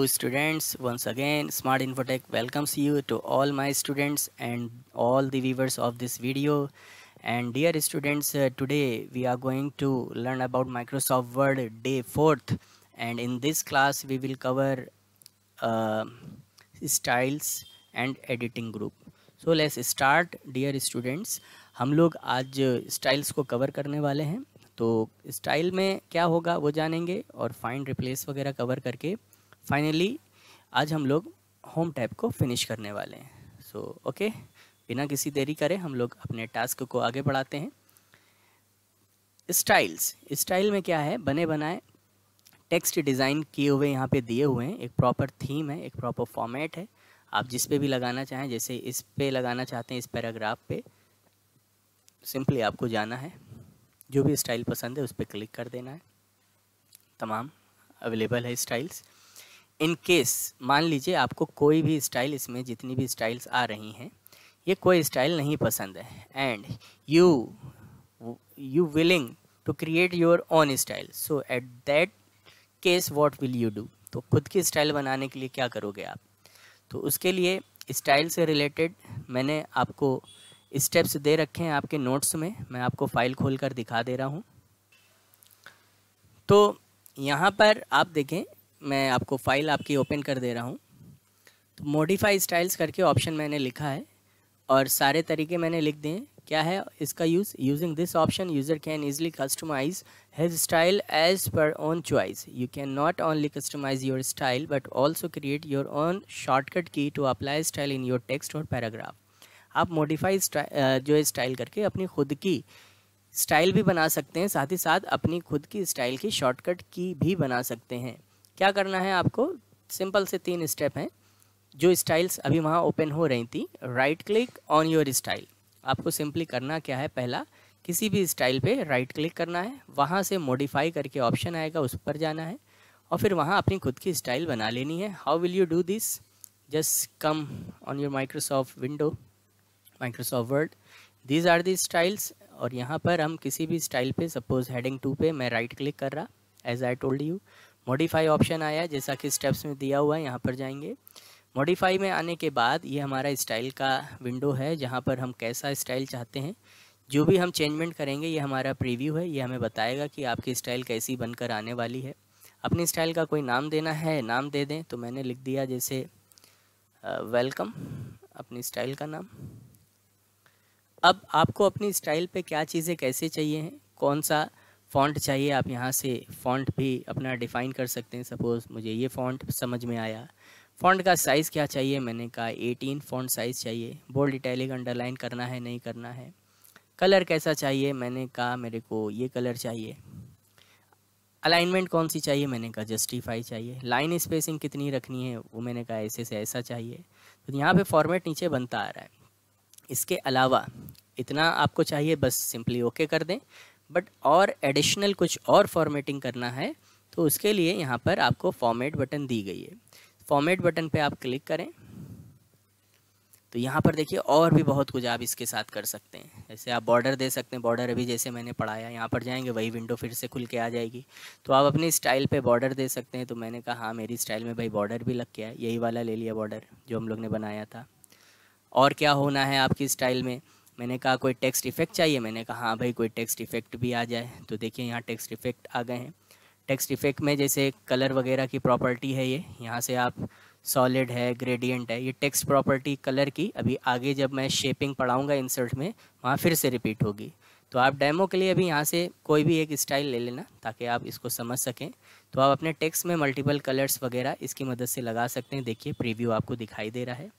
hello students once again smart infotech welcomes you to all my students and all the viewers of this video and dear students uh, today we are going to learn about microsoft word day fourth and in this class we will cover uh, styles and editing group so let's start dear students हम लोग आज styles को cover करने वाले हैं तो style में क्या होगा वो जानेंगे और फाइंड रिप्लेस वगैरह कवर करके फाइनली आज हम लोग होम टैब को फिनिश करने वाले हैं सो so, ओके okay, बिना किसी देरी करे हम लोग अपने टास्क को आगे बढ़ाते हैं स्टाइल्स स्टाइल में क्या है बने बनाए टेक्स्ट डिज़ाइन किए हुए यहाँ पे दिए हुए हैं एक प्रॉपर थीम है एक प्रॉपर फॉर्मेट है आप जिस पे भी लगाना चाहें जैसे इस पे लगाना चाहते हैं इस पैराग्राफ पे सिंपली आपको जाना है जो भी स्टाइल पसंद है उस पर क्लिक कर देना है तमाम अवेलेबल है स्टाइल्स इन केस मान लीजिए आपको कोई भी स्टाइल इसमें जितनी भी स्टाइल्स आ रही हैं ये कोई स्टाइल नहीं पसंद है and you you willing to create your own style so at that case what will you do तो खुद की स्टाइल बनाने के लिए क्या करोगे आप तो उसके लिए स्टाइल से रिलेटेड मैंने आपको स्टेप्स दे रखे हैं आपके नोट्स में मैं आपको फाइल खोल कर दिखा दे रहा हूँ तो यहाँ पर आप देखें मैं आपको फ़ाइल आपकी ओपन कर दे रहा हूँ तो मॉडिफाई स्टाइल्स करके ऑप्शन मैंने लिखा है और सारे तरीके मैंने लिख दिए क्या है इसका use using this option user can easily customize his style as per own choice you can not only customize your style but also create your own shortcut key to apply style in your text और paragraph आप modify जो है style करके अपनी खुद की style भी बना सकते हैं साथ ही साथ अपनी खुद की स्टाइल की शॉर्टकट की भी बना सकते हैं क्या करना है आपको सिंपल से तीन स्टेप हैं जो स्टाइल्स अभी वहाँ ओपन हो रही थी right click on your style आपको सिंपली करना क्या है पहला किसी भी स्टाइल पे राइट क्लिक करना है वहाँ से मॉडिफाई करके ऑप्शन आएगा उस पर जाना है और फिर वहाँ अपनी खुद की स्टाइल बना लेनी है how will you do this just come on your Microsoft window Microsoft Word these are the styles और यहाँ पर हम किसी भी स्टाइल पे सपोज हेडिंग टू पे मैं राइट क्लिक कर रहा as I told you modify option आया जैसा कि स्टेप्स में दिया हुआ है यहाँ पर जाएंगे मॉडिफाई में आने के बाद ये हमारा स्टाइल का विंडो है जहाँ पर हम कैसा स्टाइल चाहते हैं जो भी हम चेंजमेंट करेंगे ये हमारा प्रीव्यू है ये हमें बताएगा कि आपकी स्टाइल कैसी बनकर आने वाली है अपनी स्टाइल का कोई नाम देना है नाम दे दें तो मैंने लिख दिया जैसे वेलकम अपनी स्टाइल का नाम अब आपको अपनी स्टाइल पे क्या चीज़ें कैसे चाहिए हैं कौन सा फ़ॉन्ट चाहिए आप यहाँ से फ़ॉन्ट भी अपना डिफ़ाइन कर सकते हैं सपोज़ मुझे ये फ़ॉन्ट समझ में आया फ़ॉन्ट का साइज़ क्या चाहिए मैंने कहा एटीन फ़ॉन्ट साइज़ चाहिए बोल्ड इटैलिक अंडरलाइन करना है नहीं करना है कलर कैसा चाहिए मैंने कहा मेरे को ये कलर चाहिए अलाइनमेंट कौन सी चाहिए मैंने कहा जस्टिफाई चाहिए लाइन स्पेसिंग कितनी रखनी है वो मैंने कहा ऐसे से ऐसा चाहिए तो यहाँ पे फॉर्मेट नीचे बनता आ रहा है इसके अलावा इतना आपको चाहिए बस सिंपली ओके कर दें बट और एडिशनल कुछ और फॉर्मेटिंग करना है तो उसके लिए यहाँ पर आपको फॉर्मेट बटन दी गई है फॉर्मेट बटन पे आप क्लिक करें तो यहाँ पर देखिए और भी बहुत कुछ आप इसके साथ कर सकते हैं जैसे आप बॉर्डर दे सकते हैं बॉर्डर अभी जैसे मैंने पढ़ाया यहाँ पर जाएंगे वही विंडो फिर से खुल के आ जाएगी तो आप अपने स्टाइल पे बॉर्डर दे सकते हैं तो मैंने कहा हाँ मेरी स्टाइल में भाई बॉर्डर भी लग गया है यही वाला ले लिया बॉर्डर जो हम लोग ने बनाया था और क्या होना है आपकी स्टाइल में मैंने कहा कोई टेक्स्ट इफेक्ट चाहिए मैंने कहा हाँ भाई कोई टेक्स्ट इफेक्ट भी आ जाए तो देखिए यहाँ टेक्स्ट इफेक्ट आ गए हैं टेक्स्ट इफेक्ट में जैसे कलर वगैरह की प्रॉपर्टी है ये यहाँ से आप सॉलिड है ग्रेडियंट है ये टेक्स्ट प्रॉपर्टी कलर की अभी आगे जब मैं शेपिंग पढ़ाऊँगा इंसर्ट में वहाँ फिर से रिपीट होगी तो आप डेमो के लिए अभी यहाँ से कोई भी एक स्टाइल ले लेना ताकि आप इसको समझ सकें तो आप अपने टेक्स्ट में मल्टीपल कलर्स वगैरह इसकी मदद से लगा सकते हैं देखिए प्रीव्यू आपको दिखाई दे रहा है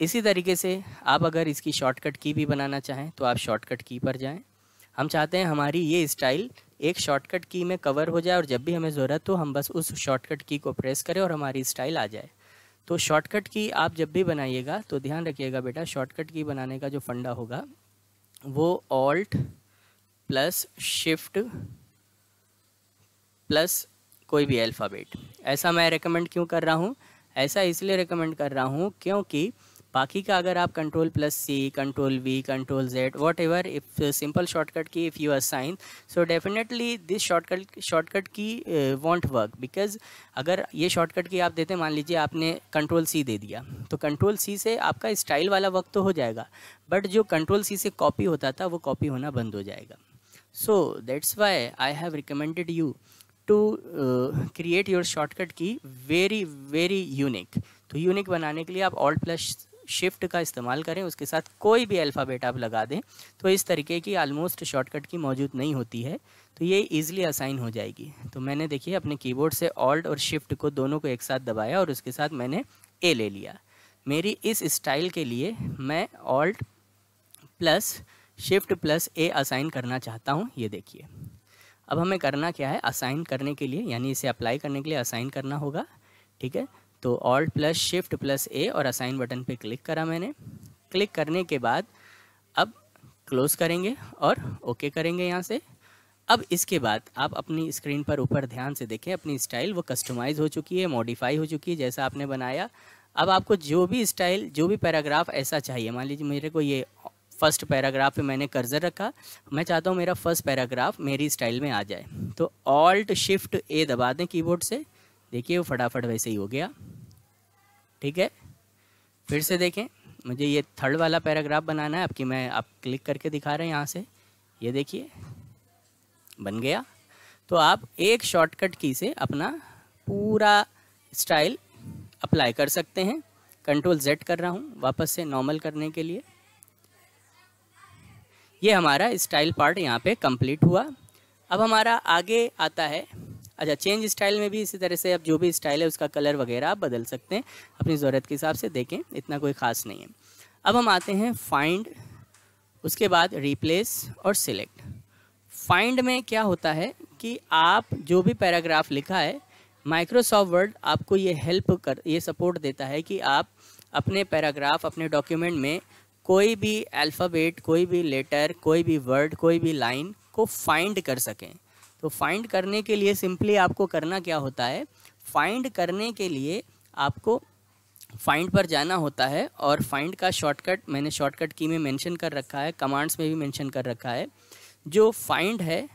इसी तरीके से आप अगर इसकी शॉर्टकट की भी बनाना चाहें तो आप शॉर्टकट की पर जाएं हम चाहते हैं हमारी ये स्टाइल एक शॉर्टकट की में कवर हो जाए और जब भी हमें ज़रूरत हो हम बस उस शॉर्टकट की को प्रेस करें और हमारी स्टाइल आ जाए तो शॉर्टकट की आप जब भी बनाइएगा तो ध्यान रखिएगा बेटा शॉर्टकट की बनाने का जो फंडा होगा वो ऑल्ट प्लस शिफ्ट प्लस कोई भी अल्फ़ाबेट ऐसा मैं रेकमेंड क्यों कर रहा हूँ ऐसा इसलिए रेकमेंड कर रहा हूँ क्योंकि बाकी का अगर आप control plus C control V control Z whatever if simple shortcut key if you assign so definitely this shortcut shortcut key won't work because अगर ये शॉर्टकट की आप देते मान लीजिए आपने कंट्रोल सी दे दिया तो कंट्रोल सी से आपका स्टाइल वाला वक्त तो हो जाएगा बट जो कंट्रोल सी से कॉपी होता था वो कॉपी होना बंद हो जाएगा so that's why I have recommended you to create your shortcut key very very unique तो यूनिक बनाने के लिए आप ऑल्ट प्लस शिफ्ट का इस्तेमाल करें उसके साथ कोई भी अल्फ़ाबेट आप लगा दें तो इस तरीके की आलमोस्ट शॉर्टकट की मौजूद नहीं होती है तो ये ईजिली असाइन हो जाएगी तो मैंने देखिए अपने कीबोर्ड से ऑल्ट और शिफ्ट को दोनों को एक साथ दबाया और उसके साथ मैंने ए ले लिया मेरी इस स्टाइल के लिए मैं alt plus shift plus A assign करना चाहता हूँ ये देखिए अब हमें करना क्या है असाइन करने के लिए यानी इसे अप्लाई करने के लिए असाइन करना होगा ठीक है तो alt plus shift plus A और असाइन बटन पे क्लिक करा मैंने क्लिक करने के बाद अब क्लोज़ करेंगे और ओके करेंगे यहाँ से अब इसके बाद आप अपनी स्क्रीन पर ऊपर ध्यान से देखें अपनी स्टाइल वो कस्टमाइज़ हो चुकी है मॉडिफाई हो चुकी है जैसा आपने बनाया अब आपको जो भी स्टाइल जो भी पैराग्राफ ऐसा चाहिए मान लीजिए मेरे को ये फर्स्ट पैराग्राफ पे मैंने कर्जर रखा मैं चाहता हूँ मेरा फर्स्ट पैराग्राफ मेरी स्टाइल में आ जाए तो ऑल्ट शिफ्ट ए दबा दें कीबोर्ड से देखिए वो फटाफट वैसे ही हो गया ठीक है फिर से देखें मुझे ये थर्ड वाला पैराग्राफ बनाना है आपकी मैं आप क्लिक करके दिखा रहे हैं यहाँ से ये देखिए बन गया तो आप एक शॉर्टकट की से अपना पूरा स्टाइल अप्लाई कर सकते हैं कंट्रोल जेड कर रहा हूँ वापस से नॉर्मल करने के लिए ये हमारा स्टाइल पार्ट यहाँ पे कंप्लीट हुआ अब हमारा आगे आता है अच्छा चेंज स्टाइल में भी इसी तरह से आप जो भी स्टाइल है उसका कलर वगैरह आप बदल सकते हैं अपनी ज़रूरत के हिसाब से देखें इतना कोई ख़ास नहीं है अब हम आते हैं फाइंड उसके बाद रिप्लेस और सिलेक्ट फाइंड में क्या होता है कि आप जो भी पैराग्राफ लिखा है माइक्रोसॉफ्ट वर्ड आपको ये हेल्प कर ये सपोर्ट देता है कि आप अपने पैराग्राफ अपने डॉक्यूमेंट में कोई भी अल्फ़ाबेट कोई भी लेटर कोई भी वर्ड कोई भी लाइन को फाइंड कर सकें तो फाइंड करने के लिए सिंपली आपको करना क्या होता है फाइंड करने के लिए आपको फाइंड पर जाना होता है और फाइंड का शॉर्टकट मैंने शॉर्टकट की में मेंशन कर रखा है कमांड्स में भी मेंशन कर रखा है जो फाइंड है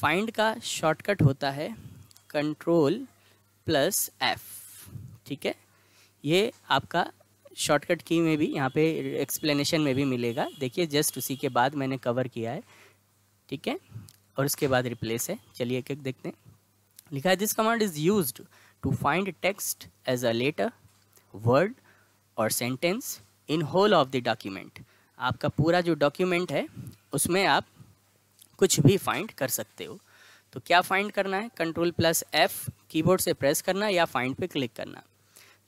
फाइंड का शॉर्टकट होता है कंट्रोल प्लस एफ ठीक है ये आपका शॉर्टकट की में भी यहाँ पे एक्सप्लेनेशन में भी मिलेगा देखिए जस्ट उसी के बाद मैंने कवर किया है ठीक है और उसके बाद रिप्लेस है चलिए एक एक देखते हैं लिखा है this command is use to find text as a letter word और sentence in whole of the document आपका पूरा जो डॉक्यूमेंट है उसमें आप कुछ भी फाइंड कर सकते हो तो क्या फाइंड करना है कंट्रोल प्लस एफ कीबोर्ड से प्रेस करना या फाइंड पे क्लिक करना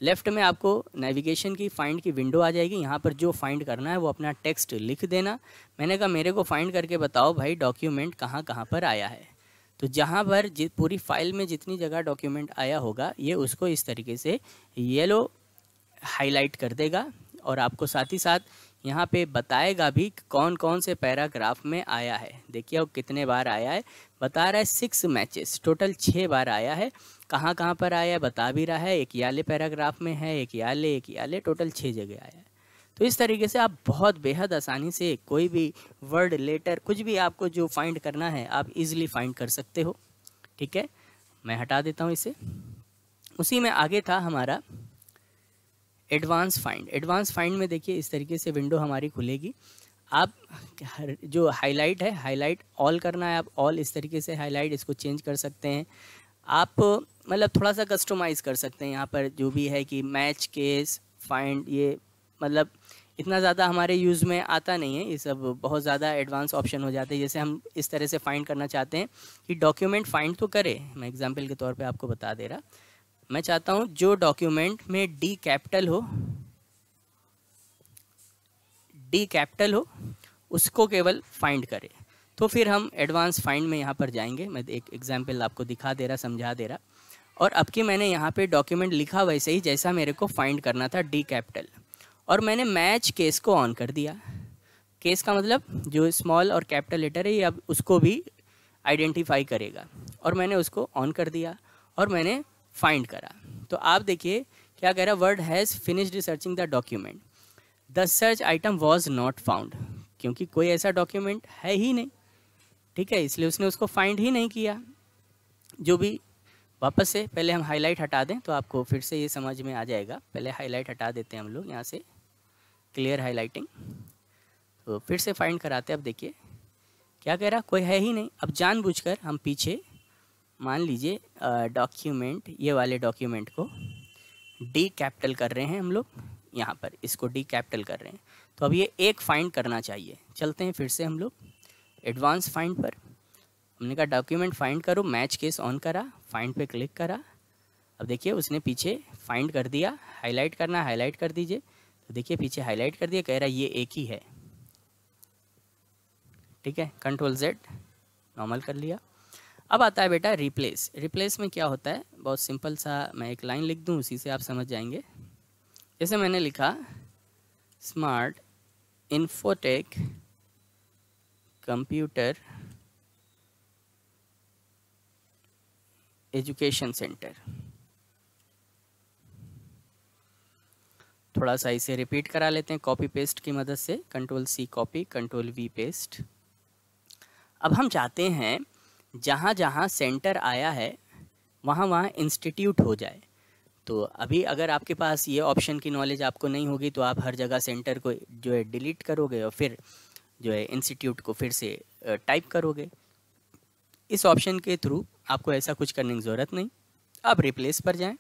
लेफ्ट में आपको नेविगेशन की फाइंड की विंडो आ जाएगी यहाँ पर जो फाइंड करना है वो अपना टेक्स्ट लिख देना मैंने कहा मेरे को फाइंड करके बताओ भाई डॉक्यूमेंट कहाँ कहाँ पर आया है तो जहाँ पर पूरी फाइल में जितनी जगह डॉक्यूमेंट आया होगा ये उसको इस तरीके से येलो हाईलाइट कर देगा और आपको साथ ही साथ यहाँ पे बताएगा भी कौन कौन से पैराग्राफ में आया है देखिए अब कितने बार आया है बता रहा है सिक्स मैचेस टोटल छः बार आया है कहाँ कहाँ पर आया है बता भी रहा है एक याले पैराग्राफ में है एक याले एक याले टोटल छः जगह आया है तो इस तरीके से आप बहुत बेहद आसानी से कोई भी वर्ड लेटर कुछ भी आपको जो फाइंड करना है आप इजिली फाइंड कर सकते हो ठीक है मैं हटा देता हूँ इसे उसी में आगे था हमारा एडवांस फाइंड एडवांस फाइंड में देखिए इस तरीके से विंडो हमारी खुलेगी आप जो हाईलाइट है हाईलाइट ऑल करना है आप ऑल इस तरीके से हाईलाइट इसको चेंज कर सकते हैं आप मतलब थोड़ा सा कस्टमाइज कर सकते हैं यहाँ पर जो भी है कि मैच केस फाइंड ये मतलब इतना ज़्यादा हमारे यूज़ में आता नहीं है ये सब बहुत ज़्यादा एडवांस ऑप्शन हो जाते हैं जैसे हम इस तरह से फाइंड करना चाहते हैं कि डॉक्यूमेंट फाइंड तो करें मैं एग्जांपल के तौर पे आपको बता दे रहा मैं चाहता हूँ जो डॉक्यूमेंट में डी कैपिटल हो डी कैपिटल हो उसको केवल फाइंड करे तो फिर हम एडवांस फाइंड में यहाँ पर जाएंगे मैं एक एग्जाम्पल आपको दिखा दे रहा समझा दे रहा और अब की मैंने यहाँ पे डॉक्यूमेंट लिखा वैसे ही जैसा मेरे को फाइंड करना था डी कैपिटल और मैंने मैच केस को ऑन कर दिया केस का मतलब जो स्मॉल और कैपिटल लेटर है ये अब उसको भी आइडेंटिफाई करेगा और मैंने उसको ऑन कर दिया और मैंने फाइंड करा तो आप देखिए क्या कह रहा Word has finished researching the document the search item was not found क्योंकि कोई ऐसा डॉक्यूमेंट है ही नहीं ठीक है इसलिए उसने उसको फाइंड ही नहीं किया जो भी वापस से पहले हम हाईलाइट हटा दें तो आपको फिर से ये समझ में आ जाएगा पहले हाईलाइट हटा देते हैं हम लोग यहाँ से क्लियर हाईलाइटिंग तो फिर से फाइंड कराते हैं अब देखिए क्या कह रहा कोई है ही नहीं अब जानबूझकर हम पीछे मान लीजिए डॉक्यूमेंट ये वाले डॉक्यूमेंट को डी कैपिटल कर रहे हैं हम लोग यहाँ पर इसको डी कैपिटल कर रहे हैं तो अब ये एक फाइंड करना चाहिए चलते हैं फिर से हम लोग एडवांस फाइंड पर हमने कहा डॉक्यूमेंट फाइंड करो मैच केस ऑन करा फाइंड पे क्लिक करा अब देखिए उसने पीछे फाइंड कर दिया हाईलाइट करना हाईलाइट कर दीजिए तो देखिए पीछे हाईलाइट कर दिया कह रहा ये एक ही है ठीक है कंट्रोल जेड नॉर्मल कर लिया अब आता है बेटा रिप्लेस रिप्लेस में क्या होता है बहुत सिंपल सा मैं एक लाइन लिख दूँ उसी से आप समझ जाएंगे जैसे मैंने लिखा Smart Infotech Computer Education Centre थोड़ा सा इसे रिपीट करा लेते हैं कॉपी पेस्ट की मदद से control C copy control V paste अब हम चाहते हैं जहाँ जहाँ सेंटर आया है वहाँ वहाँ इंस्टीट्यूट हो जाए तो अभी अगर आपके पास ये ऑप्शन की नॉलेज आपको नहीं होगी तो आप हर जगह सेंटर को जो है डिलीट करोगे और फिर जो है इंस्टीट्यूट को फिर से टाइप करोगे इस ऑप्शन के थ्रू आपको ऐसा कुछ करने की ज़रूरत नहीं आप रिप्लेस पर जाएं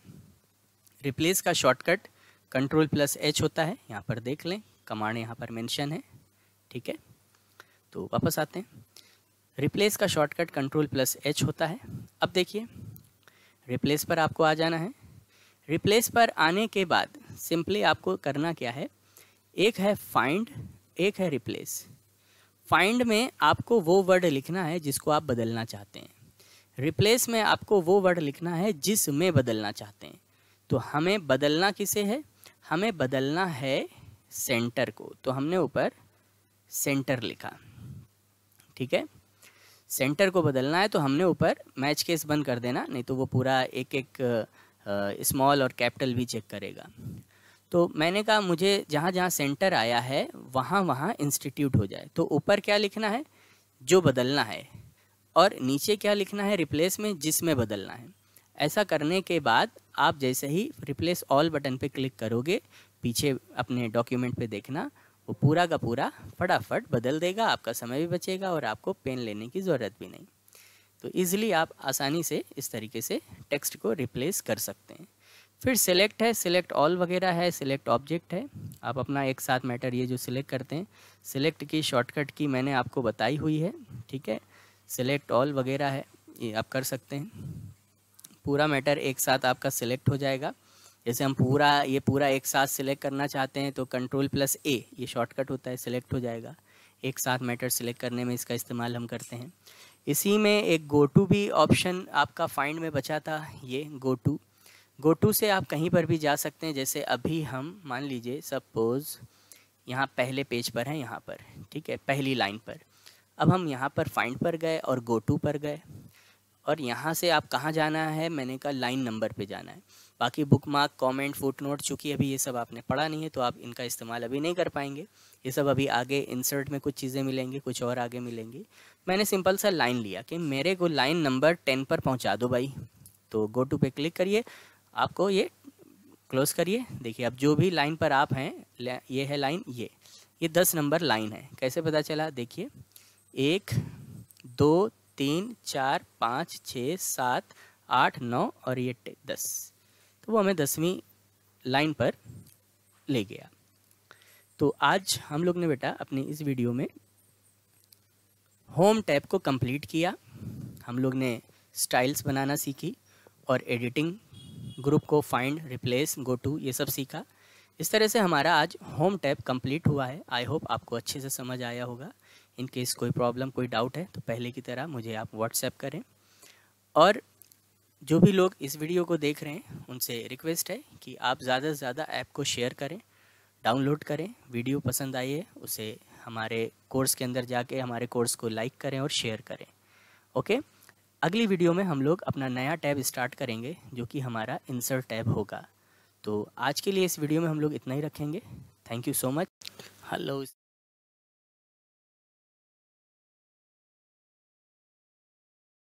रिप्लेस का शॉर्टकट कंट्रोल प्लस एच होता है यहाँ पर देख लें कमांड यहाँ पर मैंशन है ठीक है तो वापस आते हैं रिप्लेस का शॉर्टकट कंट्रोल प्लस एच होता है अब देखिए रिप्लेस पर आपको आ जाना है रिप्लेस पर आने के बाद सिंपली आपको करना क्या है एक है फाइंड एक है रिप्लेस फाइंड में आपको वो वर्ड लिखना है जिसको आप बदलना चाहते हैं रिप्लेस में आपको वो वर्ड लिखना है जिसमें बदलना चाहते हैं तो हमें बदलना किसे है हमें बदलना है सेंटर को तो हमने ऊपर सेंटर लिखा ठीक है सेंटर को बदलना है तो हमने ऊपर मैच केस बंद कर देना नहीं तो वो पूरा एक एक स्मॉल और कैपिटल भी चेक करेगा तो मैंने कहा मुझे जहाँ जहाँ सेंटर आया है वहाँ वहाँ इंस्टीट्यूट हो जाए तो ऊपर क्या लिखना है जो बदलना है और नीचे क्या लिखना है रिप्लेस में जिसमें बदलना है ऐसा करने के बाद आप जैसे ही रिप्लेस ऑल बटन पे क्लिक करोगे पीछे अपने डॉक्यूमेंट पे देखना वो पूरा का पूरा फटाफट बदल देगा आपका समय भी बचेगा और आपको पेन लेने की ज़रूरत भी नहीं तो ईज़िली आप आसानी से इस तरीके से टेक्स्ट को रिप्लेस कर सकते हैं फिर सिलेक्ट है सिलेक्ट ऑल वगैरह है सिलेक्ट ऑब्जेक्ट है आप अपना एक साथ मैटर ये जो सिलेक्ट करते हैं सिलेक्ट की शॉर्टकट की मैंने आपको बताई हुई है ठीक है सिलेक्ट ऑल वगैरह है ये आप कर सकते हैं पूरा मैटर एक साथ आपका सिलेक्ट हो जाएगा जैसे हम पूरा ये पूरा एक साथ सिलेक्ट करना चाहते हैं तो कंट्रोल प्लस ए ये शॉर्टकट होता है सिलेक्ट हो जाएगा एक साथ मैटर सिलेक्ट करने में इसका इस्तेमाल हम करते हैं इसी में एक गो टू भी ऑप्शन आपका फाइंड में बचा था ये गो टू गो टू से आप कहीं पर भी जा सकते हैं जैसे अभी हम मान लीजिए सपोज़ यहाँ पहले पेज पर हैं यहाँ पर ठीक है पहली लाइन पर अब हम यहाँ पर फाइंड पर गए और गो टू पर गए और यहाँ से आप कहाँ जाना है मैंने कहा लाइन नंबर पे जाना है बाकी bookmark comment footnote चूँकि अभी ये सब आपने पढ़ा नहीं है तो आप इनका इस्तेमाल अभी नहीं कर पाएंगे ये सब अभी आगे इंसर्ट में कुछ चीज़ें मिलेंगी कुछ और आगे मिलेंगी मैंने सिंपल सा लाइन लिया कि मेरे को लाइन नंबर टेन पर पहुँचा दो भाई तो गो टू पे क्लिक करिए आपको ये क्लोज करिए देखिए अब जो भी लाइन पर आप हैं ये है लाइन ये ये दस नंबर लाइन है कैसे पता चला देखिए एक दो तीन चार पाँच छः सात आठ नौ और ये दस तो वो हमें दसवीं लाइन पर ले गया तो आज हम लोग ने बेटा अपनी इस वीडियो में होम टैब को कंप्लीट किया हम लोग ने स्टाइल्स बनाना सीखी और एडिटिंग ग्रुप को फाइंड रिप्लेस गो टू ये सब सीखा इस तरह से हमारा आज होम टैब कंप्लीट हुआ है आई होप आपको अच्छे से समझ आया होगा इन केस कोई प्रॉब्लम कोई डाउट है तो पहले की तरह मुझे आप व्हाट्सएप करें और जो भी लोग इस वीडियो को देख रहे हैं उनसे रिक्वेस्ट है कि आप ज़्यादा से ज़्यादा ऐप को शेयर करें डाउनलोड करें वीडियो पसंद आई है उसे हमारे कोर्स के अंदर जाके हमारे कोर्स को लाइक करें और शेयर करें ओके अगली वीडियो में हम लोग अपना नया टैब स्टार्ट करेंगे जो कि हमारा इंसर्ट टैब होगा तो आज के लिए इस वीडियो में हम लोग इतना ही रखेंगे thank you so much hello